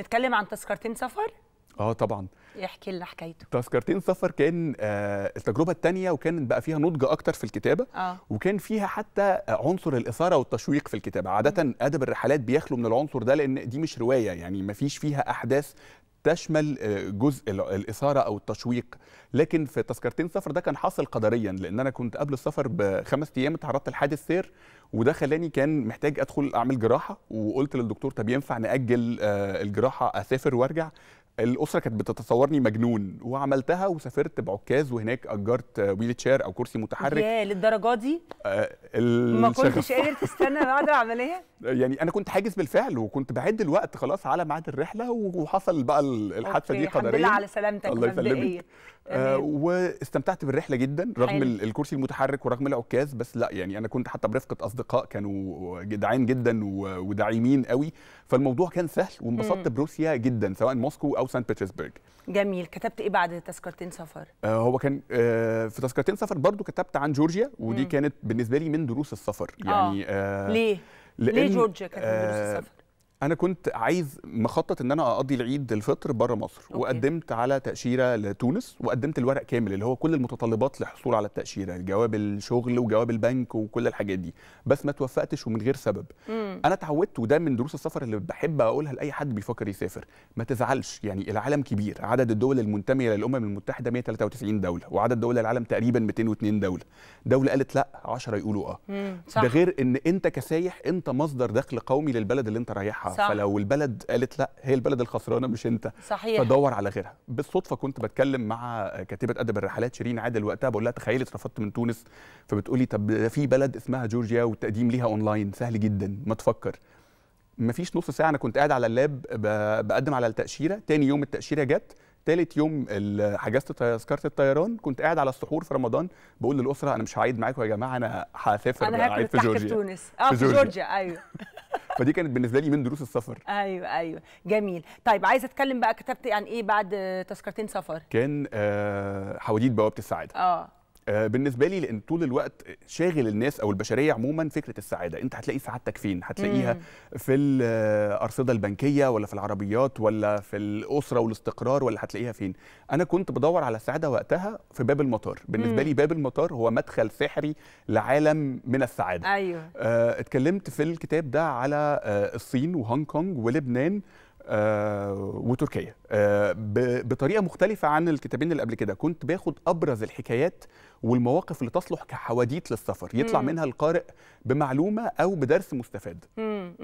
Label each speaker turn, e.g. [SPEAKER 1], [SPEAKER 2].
[SPEAKER 1] نتكلم عن تذكرتين سفر اه طبعا يحكي لنا حكايته تذكرتين سفر كان آه التجربه الثانيه وكان بقى فيها نضج اكتر في الكتابه آه. وكان فيها حتى عنصر الاثاره والتشويق في الكتابه عاده ادب الرحلات بيخلو من العنصر ده لان دي مش روايه يعني ما فيش فيها احداث تشمل آه، جزء الاثاره او التشويق لكن في تذكرتين سفر ده كان حاصل قدريا لان انا كنت قبل السفر بخمس ايام اتعرضت لحادث سير وده خلاني كان محتاج ادخل اعمل جراحه وقلت للدكتور طب ينفع ناجل آه، الجراحه اسافر وارجع الاسره كانت بتتصورني مجنون وعملتها وسافرت بعكاز وهناك اجرت ويل تشير او كرسي متحرك يا للدرجه دي آه، ما كنتش قادر تستنى بعد العمليه يعني انا كنت حاجز بالفعل وكنت بعد الوقت خلاص على ميعاد الرحله وحصل بقى الحادثه دي قدريا الحمد لله على سلامتك الله يسلمك آه واستمتعت بالرحله جدا رغم حين. الكرسي المتحرك ورغم العكاز بس لا يعني انا كنت حتى برفقه اصدقاء كانوا جدعان جدا وداعمين قوي فالموضوع كان سهل وانبسطت بروسيا جدا سواء موسكو او او سانت بيترسبرج جميل كتبت ايه بعد تذكرتين سفر آه هو كان آه في تذكرتين سفر برضو كتبت عن جورجيا ودي مم. كانت بالنسبه لي من دروس السفر آه. يعني آه. آه ليه ليه جورجيا كانت من دروس آه، السفر انا كنت عايز مخطط ان انا اقضي العيد الفطر بره مصر أوكي. وقدمت على تاشيره لتونس وقدمت الورق كامل اللي هو كل المتطلبات للحصول على التاشيره جواب الشغل وجواب البنك وكل الحاجات دي بس ما توفقتش ومن غير سبب مم. انا اتعودت وده من دروس السفر اللي بحب اقولها لاي حد بيفكر يسافر ما تزعلش يعني العالم كبير عدد الدول المنتميه للامم المتحده 193 دوله وعدد دول العالم تقريبا 202 دوله دوله قالت لا 10 يقولوا اه ده غير ان انت كسايح انت مصدر دخل قومي للبلد اللي انت رايحها صح. فلو البلد قالت لا هي البلد الخسرانه مش انت صحيح فدور على غيرها بالصدفه كنت بتكلم مع كاتبه ادب الرحلات شيرين عادل وقتها بقول لها تخيلي اترفضت من تونس فبتقولي طب في بلد اسمها جورجيا والتقديم ليها اونلاين سهل جدا ما تفكر مفيش نص ساعه انا كنت قاعد على اللاب بقدم على التاشيره تاني يوم التاشيره جت تالت يوم حجزت تذكره الطيران كنت قاعد على السحور في رمضان بقول للاسره انا مش هعيد معاكم يا جماعه انا هسافر انا هاكل في جورجيا في تونس اه في جورجيا. ايوه فدي كانت بالنسبه لي من دروس السفر ايوه ايوه جميل طيب عايز اتكلم بقى كتبت عن يعني ايه بعد تذكرتين سفر كان آه حواديت بوابه السعاده اه آه، بالنسبه لي لان طول الوقت شاغل الناس او البشريه عموما فكره السعاده انت هتلاقي سعادتك فين هتلاقيها مم. في الارصده آه، البنكيه ولا في العربيات ولا في الاسره والاستقرار ولا هتلاقيها فين انا كنت بدور على السعاده وقتها في باب المطار بالنسبه مم. لي باب المطار هو مدخل سحري لعالم من السعاده ايوه آه، اتكلمت في الكتاب ده على الصين وهونج كونج ولبنان آه، وتركيا آه، بطريقه مختلفه عن الكتابين اللي قبل كده كنت باخد ابرز الحكايات والمواقف اللي تصلح كحواديت للسفر يطلع منها القارئ بمعلومه او بدرس مستفاد